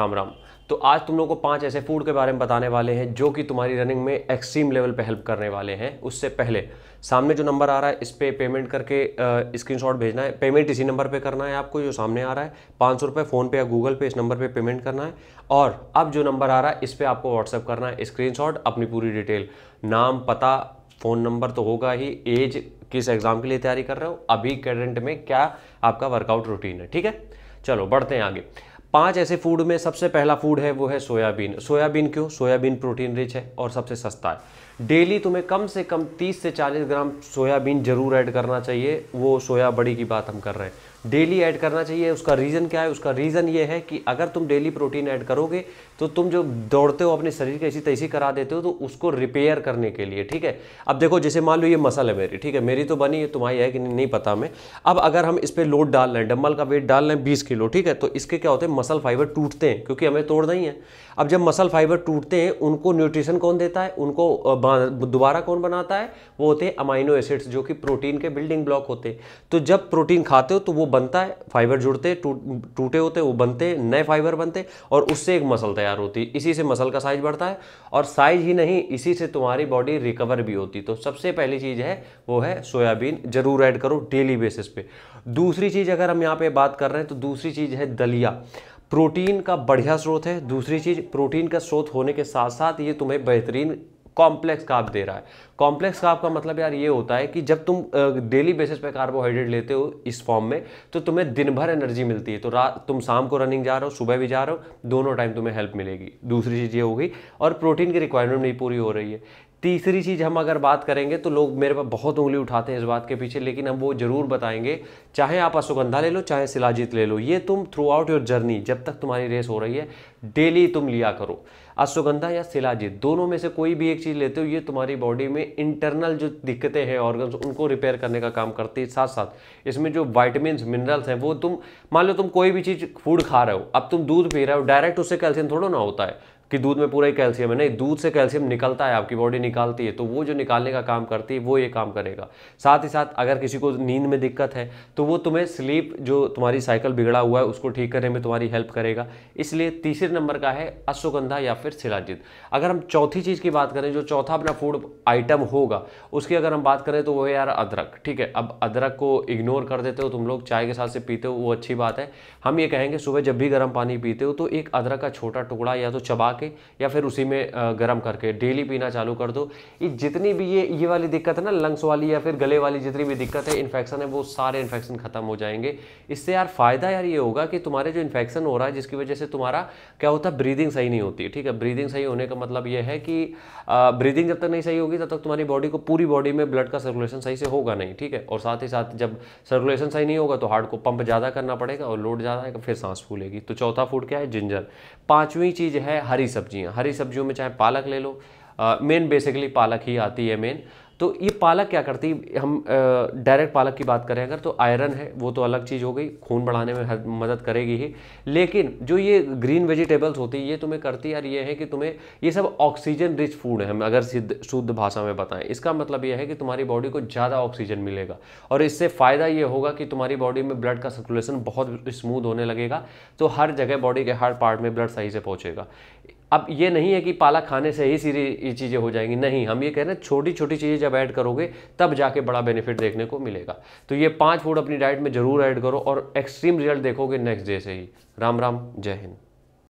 राम राम तो आज तुम लोग को पांच ऐसे फूड के बारे में बताने वाले हैं जो कि तुम्हारी रनिंग में एक्सट्रीम लेवल पे हेल्प करने वाले हैं उससे पहले सामने जो नंबर आ रहा है इस पर पे पेमेंट करके स्क्रीनशॉट भेजना है पेमेंट इसी नंबर पे करना है आपको जो सामने आ रहा है पाँच सौ रुपये फ़ोनपे या गूगल पे इस नंबर पे पेमेंट करना है और अब जो नंबर आ रहा है इस पर आपको व्हाट्सअप करना है स्क्रीन अपनी पूरी डिटेल नाम पता फ़ोन नंबर तो होगा ही एज किस एग्ज़ाम के लिए तैयारी कर रहे हो अभी करेंट में क्या आपका वर्कआउट रूटीन है ठीक है चलो बढ़ते हैं आगे पांच ऐसे फूड में सबसे पहला फूड है वो है सोयाबीन सोयाबीन क्यों सोयाबीन प्रोटीन रिच है और सबसे सस्ता है डेली तुम्हें कम से कम 30 से 40 ग्राम सोयाबीन जरूर ऐड करना चाहिए वो सोया बड़ी की बात हम कर रहे हैं डेली ऐड करना चाहिए उसका रीज़न क्या है उसका रीज़न ये है कि अगर तुम डेली प्रोटीन ऐड करोगे तो तुम जो दौड़ते हो अपने शरीर के ऐसी तैसी करा देते हो तो उसको रिपेयर करने के लिए ठीक है अब देखो जैसे मान लो ये मसल है मेरी ठीक है मेरी तो बनी है तुम्हारी है कि नहीं, नहीं पता हमें अब अगर हम इस पर लोड डाल लें डम्बल का वेट डाल लें बीस किलो ठीक है तो इसके क्या होते हैं मसल फाइबर टूटते हैं क्योंकि हमें तोड़ना ही है अब जब मसल फाइबर टूटते हैं उनको न्यूट्रिशन कौन देता है उनको दोबारा कौन बनाता है वो होते हैं अमाइनो एसिड्स जो कि प्रोटीन के बिल्डिंग ब्लॉक होते हैं तो जब प्रोटीन खाते हो तो वो बनता है फाइबर जुड़ते टूटे होते वो बनते नए फाइबर बनते और उससे एक मसल तैयार होती है इसी से मसल का साइज बढ़ता है और साइज ही नहीं इसी से तुम्हारी बॉडी रिकवर भी होती तो सबसे पहली चीज़ है वो है सोयाबीन ज़रूर ऐड करो डेली बेसिस पे दूसरी चीज़ अगर हम यहाँ पे बात कर रहे हैं तो दूसरी चीज़ है दलिया प्रोटीन का बढ़िया स्रोत है दूसरी चीज़ प्रोटीन का स्रोत होने के साथ साथ ये तुम्हें बेहतरीन कॉम्प्लेक्स काप दे रहा है कॉम्प्लेक्स काप का मतलब यार ये होता है कि जब तुम डेली बेसिस पे कार्बोहाइड्रेट लेते हो इस फॉर्म में तो तुम्हें दिन भर एनर्जी मिलती है तो रात तुम शाम को रनिंग जा रहे हो सुबह भी जा रहे हो दोनों टाइम तुम्हें हेल्प मिलेगी दूसरी चीज़ ये हो गई और प्रोटीन की रिक्वायरमेंट नहीं पूरी हो रही है तीसरी चीज़ हम अगर बात करेंगे तो लोग मेरे पर बहुत उंगली उठाते हैं इस बात के पीछे लेकिन हम वो ज़रूर बताएंगे चाहे आप अश्वगंधा ले लो चाहे सिलाजीत ले लो ये तुम थ्रू आउट योर जर्नी जब तक तुम्हारी रेस हो रही है डेली तुम लिया करो अश्वगंधा या सिलाजीत दोनों में से कोई भी एक चीज़ लेते हो ये तुम्हारी बॉडी में इंटरनल जो दिक्कतें हैं ऑर्गन्स उनको रिपेयर करने का काम करती है साथ साथ इसमें जो वाइटमिन मिनरल्स हैं वो तुम मान लो तुम कोई भी चीज़ फूड खा रहे हो अब तुम दूध पी रहे हो डायरेक्ट उससे कैल्शियम थोड़ा ना होता है कि दूध में पूरा ही कैल्शियम है नहीं दूध से कैल्शियम निकलता है आपकी बॉडी निकालती है तो वो जो निकालने का काम करती है वो ये काम करेगा साथ ही साथ अगर किसी को नींद में दिक्कत है तो वो तुम्हें स्लीप जो तुम्हारी साइकिल बिगड़ा हुआ है उसको ठीक करने में तुम्हारी हेल्प करेगा इसलिए तीसरे नंबर का है अश्वगंधा या फिर शिलाजित अगर हम चौथी चीज़ की बात करें जो चौथा अपना फूड आइटम होगा उसकी अगर हम बात करें तो वो है यार अदरक ठीक है अब अदरक को इग्नोर कर देते हो तुम लोग चाय के साथ से पीते हो वो अच्छी बात है हम ये कहेंगे सुबह जब भी गर्म पानी पीते हो तो एक अदरक का छोटा टुकड़ा या तो चबा के या फिर उसी में गर्म करके डेली पीना चालू कर दो ये जितनी भी ये ये वाली दिक्कत है ना लंग्स वाली या फिर गले वाली जितनी भी दिक्कत है इन्फेक्शन है वो सारे इन्फेक्शन ख़त्म हो जाएंगे इससे यार फ़ायदा यार ये होगा कि तुम्हारे जो इन्फेक्शन हो रहा है जिसकी वजह से तुम्हारा क्या होता है ब्रीदिंग सही नहीं होती ठीक है ब्रीदिंग सही होने का मतलब यह है कि ब्रीदिंग जब तक नहीं सही होगी तब तक तुम्हारी बॉडी को पूरी बॉडी में ब्लड का सर्कुलेशन सही से होगा नहीं ठीक है और साथ ही साथ जब सर्कुलेशन सही नहीं होगा तो हार्ट को पंप ज़्यादा करना पड़ेगा और लोड ज़्यादा है फिर सांस फूलेगी तो चौथा फूड क्या है जिंजर पाँचवीं चीज़ है हरी सब्जियां हरी सब्जियों में चाहे पालक ले लो मेन बेसिकली पालक ही आती है मेन तो ये पालक क्या करती हम डायरेक्ट पालक की बात करें अगर तो आयरन है वो तो अलग चीज़ हो गई खून बढ़ाने में मदद करेगी ही लेकिन जो ये ग्रीन वेजिटेबल्स होती है ये तुम्हें करती यार ये है कि तुम्हें ये सब ऑक्सीजन रिच फूड है हम अगर सिद्ध शुद्ध भाषा में बताएं इसका मतलब ये है कि तुम्हारी बॉडी को ज़्यादा ऑक्सीजन मिलेगा और इससे फ़ायदा ये होगा कि तुम्हारी बॉडी में ब्लड का सर्कुलेशन बहुत स्मूथ होने लगेगा तो हर जगह बॉडी के हर पार्ट में ब्लड सही से पहुँचेगा अब ये नहीं है कि पालक खाने से ही सीरी ये चीज़ें हो जाएंगी नहीं हम ये कह रहे हैं छोटी छोटी चीज़ें जब ऐड करोगे तब जाके बड़ा बेनिफिट देखने को मिलेगा तो ये पांच फूड अपनी डाइट में ज़रूर ऐड करो और एक्सट्रीम रिजल्ट देखोगे नेक्स्ट डे से ही राम राम जय हिंद